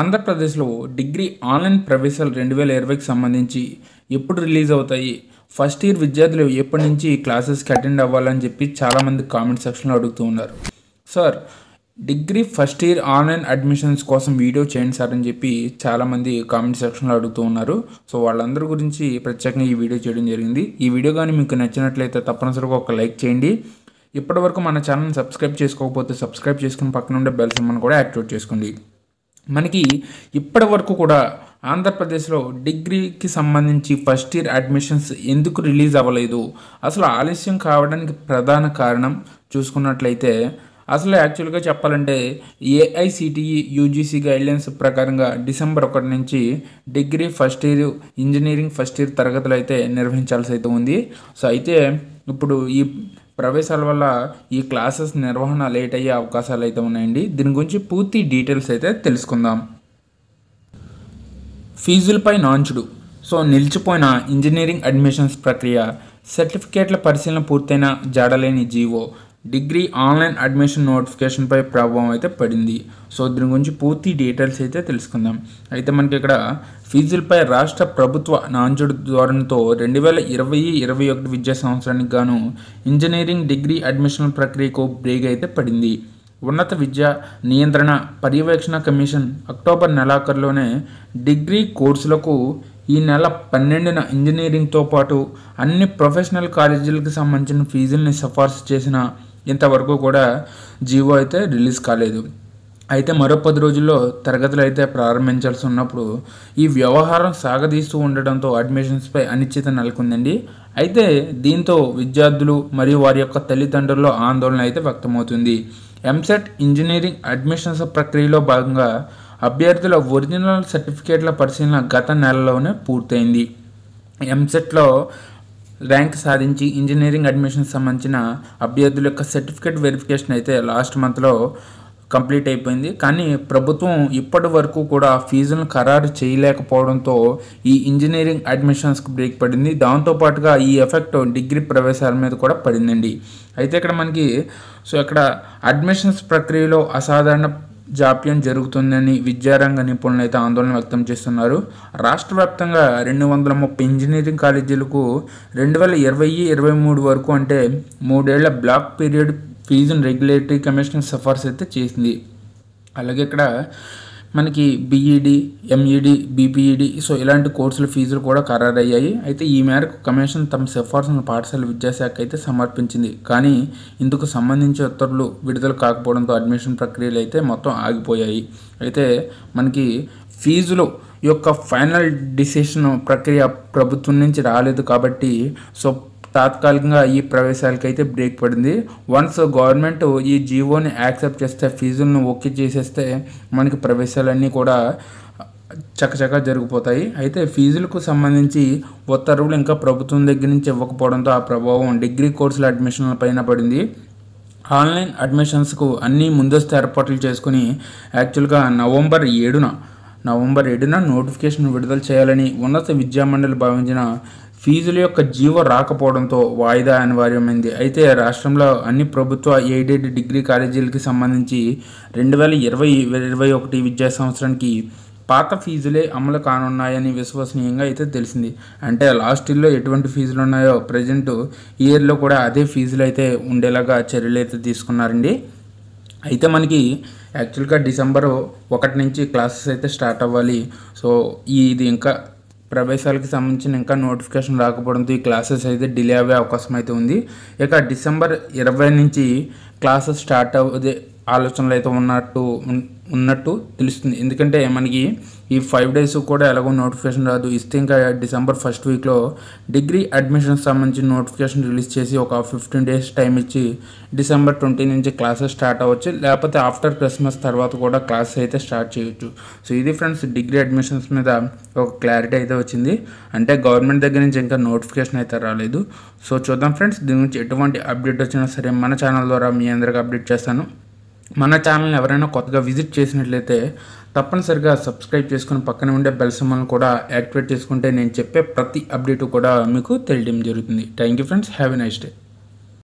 ఆంధ్రప్రదేశ్లో degree online ప్రవేశాలు రెండు వేల ఇరవైకి సంబంధించి ఎప్పుడు రిలీజ్ అవుతాయి ఫస్ట్ ఇయర్ విద్యార్థులు ఎప్పటి నుంచి క్లాసెస్కి అటెండ్ అవ్వాలని చెప్పి చాలామంది కామెంట్ సెక్షన్లో అడుగుతూ ఉన్నారు sir degree first year online admissions కోసం వీడియో చేయండి సార్ అని చెప్పి చాలామంది కామెంట్ సెక్షన్లో అడుగుతూ ఉన్నారు సో వాళ్ళందరి గురించి ప్రత్యేకంగా ఈ వీడియో చేయడం జరిగింది ఈ వీడియో కానీ మీకు నచ్చినట్లయితే తప్పనిసరిగా ఒక లైక్ చేయండి ఇప్పటివరకు మన ఛానల్ సబ్స్క్రైబ్ చేసుకోకపోతే సబ్స్క్రైబ్ చేసుకుని పక్కన ఉండే బెల్ సింబల్ కూడా యాక్టివేట్ చేసుకోండి మనకి ఇప్పటి వరకు కూడా ఆంధ్రప్రదేశ్లో డిగ్రీకి సంబంధించి ఫస్ట్ ఇయర్ అడ్మిషన్స్ ఎందుకు రిలీజ్ అవ్వలేదు అసలు ఆలస్యం కావడానికి ప్రధాన కారణం చూసుకున్నట్లయితే అసలు యాక్చువల్గా చెప్పాలంటే ఏఐసిటిఈ యూజీసీ గైడ్లైన్స్ ప్రకారంగా డిసెంబర్ ఒకటి నుంచి degree first year engineering first year తరగతులు అయితే నిర్వహించాల్సి అయితే ఉంది సో అయితే ఇప్పుడు ఈ ప్రవేశాల వల్ల ఈ క్లాసెస్ నిర్వహణ లేట్ అయ్యే అవకాశాలు అయితే ఉన్నాయండి దీని గురించి పూర్తి డీటెయిల్స్ అయితే తెలుసుకుందాం ఫీజులపై నాంచుడు సో నిలిచిపోయిన ఇంజనీరింగ్ అడ్మిషన్స్ ప్రక్రియ సర్టిఫికేట్ల పరిశీలన పూర్తయిన జాడలేని జీవో డిగ్రీ ఆన్లైన్ అడ్మిషన్ నోటిఫికేషన్పై ప్రభావం అయితే పడింది సో దీని గురించి పూర్తి డీటెయిల్స్ అయితే తెలుసుకుందాం అయితే మనకి ఇక్కడ ఫీజులపై రాష్ట్ర ప్రభుత్వ నాంజుడు ధోరణితో రెండు వేల ఇరవై ఇరవై ఒకటి విద్యా సంవత్సరానికి గాను ఇంజనీరింగ్ డిగ్రీ అడ్మిషన్ ప్రక్రియకు బ్రేక్ అయితే పడింది ఉన్నత విద్యా నియంత్రణ పర్యవేక్షణ కమిషన్ అక్టోబర్ నెలాఖరులోనే డిగ్రీ కోర్సులకు ఈ నెల పన్నెండున ఇంజనీరింగ్తో పాటు అన్ని ప్రొఫెషనల్ కాలేజీలకు సంబంధించిన ఫీజుల్ని సిఫార్సు చేసిన ఇంతవరకు కూడా జీవో అయితే రిలీజ్ కాలేదు అయితే మరో పది రోజుల్లో తరగతులు అయితే ప్రారంభించాల్సి ఉన్నప్పుడు ఈ వ్యవహారం సాగదీస్తూ ఉండడంతో అడ్మిషన్స్పై అనిశ్చిత నెలకొందండి అయితే దీంతో విద్యార్థులు మరియు వారి యొక్క తల్లిదండ్రుల్లో ఆందోళన అయితే వ్యక్తమవుతుంది ఎంసెట్ ఇంజనీరింగ్ అడ్మిషన్స్ ప్రక్రియలో భాగంగా అభ్యర్థుల ఒరిజినల్ సర్టిఫికేట్ల పరిశీలన గత నెలలోనే పూర్తయింది ఎంసెట్లో ర్యాంక్ సాధించి ఇంజనీరింగ్ అడ్మిషన్ సంబంధించిన అభ్యర్థుల యొక్క సర్టిఫికేట్ వెరిఫికేషన్ అయితే లాస్ట్ మంత్లో కంప్లీట్ అయిపోయింది కానీ ప్రభుత్వం ఇప్పటి వరకు కూడా ఫీజులను ఖరారు చేయలేకపోవడంతో ఈ ఇంజనీరింగ్ అడ్మిషన్స్కి బ్రేక్ పడింది దాంతోపాటుగా ఈ ఎఫెక్ట్ డిగ్రీ ప్రవేశాల మీద కూడా పడిందండి అయితే ఇక్కడ మనకి సో ఇక్కడ అడ్మిషన్స్ ప్రక్రియలో అసాధారణ జాప్యం జరుగుతుందని విద్యారంగ నిపుణులు అయితే ఆందోళన వ్యక్తం చేస్తున్నారు రాష్ట్ర వ్యాప్తంగా రెండు వందల ముప్పై ఇంజనీరింగ్ కాలేజీలకు రెండు వేల ఇరవై ఇరవై మూడు వరకు అంటే మూడేళ్ల బ్లాక్ పీరియడ్ ఫీజును రెగ్యులేటరీ కమిషన్ సిఫార్సు అయితే చేసింది అలాగే ఇక్కడ మనకి బీఈడి ఎంఈడి బీపీఈడి సో ఇలాంటి కోర్సుల ఫీజులు కూడా ఖరారయ్యాయి అయితే ఈ మేరకు కమిషన్ తమ సిఫార్సును పాఠశాల విద్యాశాఖ అయితే సమర్పించింది కానీ ఇందుకు సంబంధించి ఉత్తర్వులు విడుదల కాకపోవడంతో అడ్మిషన్ ప్రక్రియలు అయితే మొత్తం ఆగిపోయాయి అయితే మనకి ఫీజులు యొక్క ఫైనల్ డిసిషన్ ప్రక్రియ ప్రభుత్వం నుంచి రాలేదు కాబట్టి సో తాత్కాలికంగా ఈ ప్రవేశాలకైతే బ్రేక్ పడింది వన్స్ గవర్నమెంట్ ఈ జీవోని యాక్సెప్ట్ చేస్తే ఫీజులను ఓకే చేసేస్తే మనకి ప్రవేశాలన్నీ కూడా చకచక జరిగిపోతాయి అయితే ఫీజులకు సంబంధించి ఉత్తర్వులు ఇంకా ప్రభుత్వం దగ్గర నుంచి ఇవ్వకపోవడంతో ఆ ప్రభావం డిగ్రీ కోర్సుల అడ్మిషన్ల పైన పడింది ఆన్లైన్ అడ్మిషన్స్కు అన్ని ముందస్తు ఏర్పాట్లు చేసుకుని యాక్చువల్గా నవంబర్ ఏడున నవంబర్ ఏడున నోటిఫికేషన్ విడుదల చేయాలని ఉన్నత విద్యామండలి భావించిన ఫీజుల యొక్క జీవో రాకపోవడంతో వాయిదా అనివార్యమైంది అయితే రాష్ట్రంలో అన్ని ప్రభుత్వ ఎయిడెడ్ డిగ్రీ కాలేజీలకి సంబంధించి రెండు వేల ఇరవై ఇరవై ఒకటి విద్యా సంవత్సరానికి పాత ఫీజులే అమలు కానున్నాయని విశ్వసనీయంగా అయితే తెలిసింది అంటే లాస్ట్ ఇయర్లో ఎటువంటి ఫీజులు ఉన్నాయో ప్రజెంట్ ఇయర్లో కూడా అదే ఫీజులు అయితే ఉండేలాగా చర్యలు అయితే తీసుకున్నారండి అయితే మనకి యాక్చువల్గా డిసెంబర్ ఒకటి నుంచి క్లాసెస్ అయితే స్టార్ట్ అవ్వాలి సో ఇది ఇంకా ప్రవేశాలకు సంబంధించిన ఇంకా నోటిఫికేషన్ రాకపోవడంతో ఈ క్లాసెస్ అయితే డిలే అయ్యే అవకాశం అయితే ఉంది ఇక డిసెంబర్ ఇరవై నుంచి క్లాసెస్ స్టార్ట్ అవ్వదే ఆలోచనలు అయితే ఉన్నట్టు ఉన్నట్టు తెలుస్తుంది ఎందుకంటే మనకి ఈ ఫైవ్ డేస్ కూడా ఎలాగో నోటిఫికేషన్ రాదు ఇస్తే ఇంకా డిసెంబర్ ఫస్ట్ వీక్లో డిగ్రీ అడ్మిషన్ సంబంధించి నోటిఫికేషన్ రిలీజ్ చేసి ఒక ఫిఫ్టీన్ డేస్ టైం ఇచ్చి డిసెంబర్ ట్వంటీ నుంచి క్లాసెస్ స్టార్ట్ అవ్వచ్చు లేకపోతే ఆఫ్టర్ క్రిస్మస్ తర్వాత కూడా క్లాసెస్ అయితే స్టార్ట్ చేయొచ్చు సో ఇది ఫ్రెండ్స్ డిగ్రీ అడ్మిషన్స్ మీద ఒక క్లారిటీ అయితే వచ్చింది అంటే గవర్నమెంట్ దగ్గర నుంచి ఇంకా నోటిఫికేషన్ అయితే రాలేదు సో చూద్దాం ఫ్రెండ్స్ దీని గురించి ఎటువంటి అప్డేట్ వచ్చినా సరే మన ఛానల్ ద్వారా మీ అందరికి అప్డేట్ చేస్తాను మన ఛానల్ని ఎవరైనా కొత్తగా విజిట్ చేసినట్లయితే తప్పనిసరిగా సబ్స్క్రైబ్ చేసుకుని పక్కన ఉండే బెల్ సమ్మల్ని కూడా యాక్టివేట్ చేసుకుంటే నేను చెప్పే ప్రతి అప్డేటు కూడా మీకు తెలియడం జరుగుతుంది thank you friends have a nice day